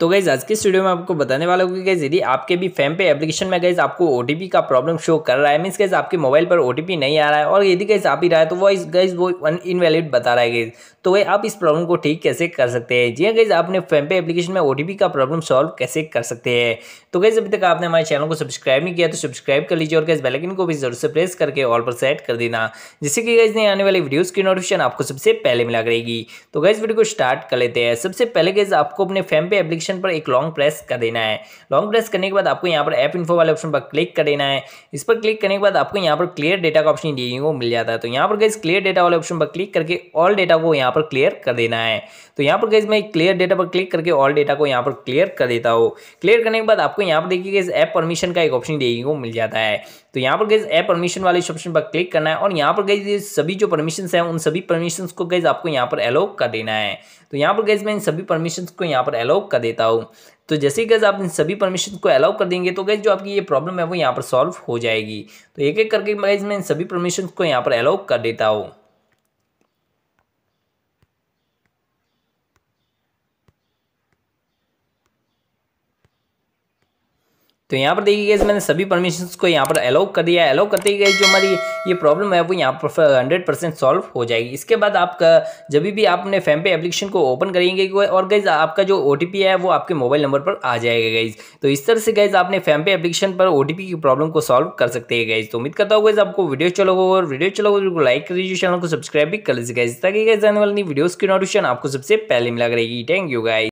तो गैज़ आज के स्टूडियो में आपको बताने वाला हूँ कि गैज़ यदि आपके भी फैम पे एप्लीकेशन में गैज़ आपको ओ का प्रॉब्लम शो कर रहा है मीन्स गैज़ आपके मोबाइल पर ओ नहीं आ रहा है और यदि गैज़ आप ही रहा है तो वो इस गाइज वो इनवैलिड बता रहा है गैज़ तो वही आप इस प्रॉब्लम को ठीक कैसे कर सकते हैं जी गैज़ हाँ आपने फैम पे एप्लीकेशन में ओ का प्रॉब्लम सॉल्व कैसे कर सकते हैं तो गैस अभी तक आपने हमारे चैनल को सब्सक्राइब नहीं किया तो सब्सक्राइब कर लीजिए और गैस बेलकिन को भी जरूर से प्रेस करके ऑल पर सेट कर देना जिससे कि गैज़ ने आने वाली वीडियोज़ की नोटिफिकेशन आपको सबसे पहले मिला करेगी तो गैज़ वीडियो को स्टार्ट कर लेते हैं सबसे पहले गैज़ आपको अपने फैम पे एप्लीकेशन सेक्शन पर एक लॉन्ग प्रेस कर देना है लॉन्ग प्रेस करने के बाद आपको यहाँ पर ऐप इन्फो वाले ऑप्शन पर क्लिक कर देना है इस पर क्लिक करने के बाद आपको यहाँ पर क्लियर डेटा का ऑप्शन देखने को मिल जाता है तो यहाँ पर गई क्लियर डेटा वाले ऑप्शन पर क्लिक करके ऑल डेटा को यहाँ पर क्लियर कर देना है तो यहाँ पर गई मैं क्लियर डेटा पर क्लिक करके ऑल डेटा को यहाँ पर क्लियर कर देता हूँ क्लियर करने के बाद आपको यहाँ पर देखिए इस ऐप परमिशन का एक ऑप्शन देखने को मिल जाता है तो यहाँ पर गई ऐप परमिशन वाले ऑप्शन पर क्लिक करना है और यहाँ पर गई सभी जो परमिशन है उन सभी परमिशन को गई आपको यहाँ पर अलाउ कर देना है तो यहाँ पर गई मैं इन सभी परमिशन को यहाँ पर अलाउ कर देता देता हूँ तो जैसे ही गैस आप इन सभी परमिशन को अलाउ कर देंगे तो गैस जो आपकी ये प्रॉब्लम है वो यहाँ पर सॉल्व हो जाएगी तो एक एक करके गैस मैं इन सभी परमिशन को यहाँ पर अलाउ कर देता हूँ तो यहाँ पर देखिए गैस मैंने सभी परमिशंस को यहाँ पर अलाउ कर दिया है अलाउ करते ही गैस जो हमारी ये प्रॉब्लम है वो यहाँ पर हंड्रेड परसेंट सॉल्व हो जाएगी इसके बाद आपका जब भी आप अपने फैम पे एप्लीकेशन को ओपन करेंगे और गैज आपका जो ओ है वो आपके मोबाइल नंबर पर आ जाएगा गैज तो इस तरह से गैज आपने फैम पे एप्लीकेशन पर ओ की प्रॉब्लम को सॉल्व कर सकते हैं गैस तो उम्मीद करता हूँ गैस आपको वीडियो अच्छा चलो और वीडियो चलो बिल्कुल लाइक कर दीजिए चैनल को सब्सक्राइब भी कर लीजिए गैस ताकि गैस आने वाली वीडियोज़ की नोटिफिकेशन आपको सबसे पहले मिला करेगी थैंक यू गाइज